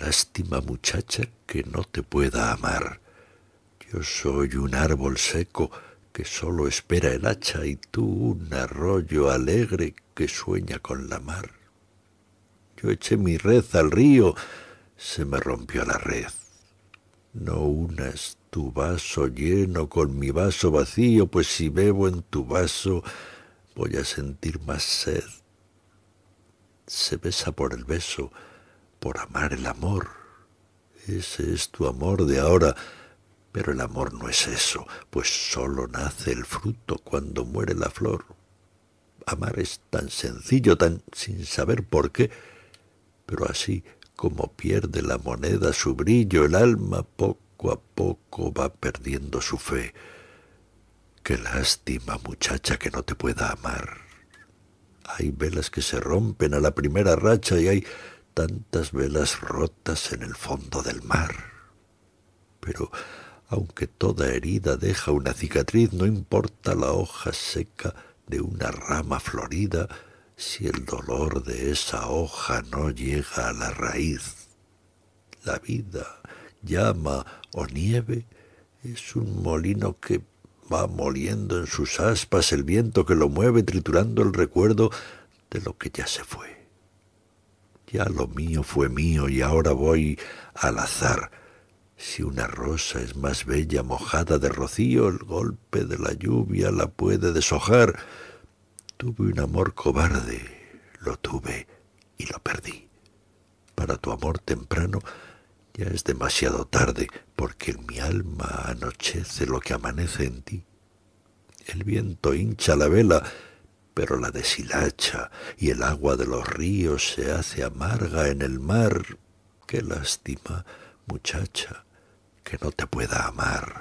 lástima muchacha que no te pueda amar. Yo soy un árbol seco que solo espera el hacha y tú un arroyo alegre que sueña con la mar. Yo eché mi red al río, se me rompió la red. No unas tu vaso lleno con mi vaso vacío, pues si bebo en tu vaso voy a sentir más sed. Se besa por el beso, por amar el amor. Ese es tu amor de ahora. Pero el amor no es eso, pues sólo nace el fruto cuando muere la flor. Amar es tan sencillo, tan sin saber por qué, pero así como pierde la moneda su brillo, el alma poco a poco va perdiendo su fe. Qué lástima, muchacha, que no te pueda amar. Hay velas que se rompen a la primera racha y hay tantas velas rotas en el fondo del mar. Pero aunque toda herida deja una cicatriz, no importa la hoja seca de una rama florida si el dolor de esa hoja no llega a la raíz. La vida, llama o nieve, es un molino que va moliendo en sus aspas el viento que lo mueve triturando el recuerdo de lo que ya se fue. Ya lo mío fue mío y ahora voy al azar. Si una rosa es más bella mojada de rocío, el golpe de la lluvia la puede deshojar. Tuve un amor cobarde, lo tuve y lo perdí. Para tu amor temprano ya es demasiado tarde, porque en mi alma anochece lo que amanece en ti. El viento hincha la vela, pero la deshilacha y el agua de los ríos se hace amarga en el mar. Qué lástima, muchacha, que no te pueda amar.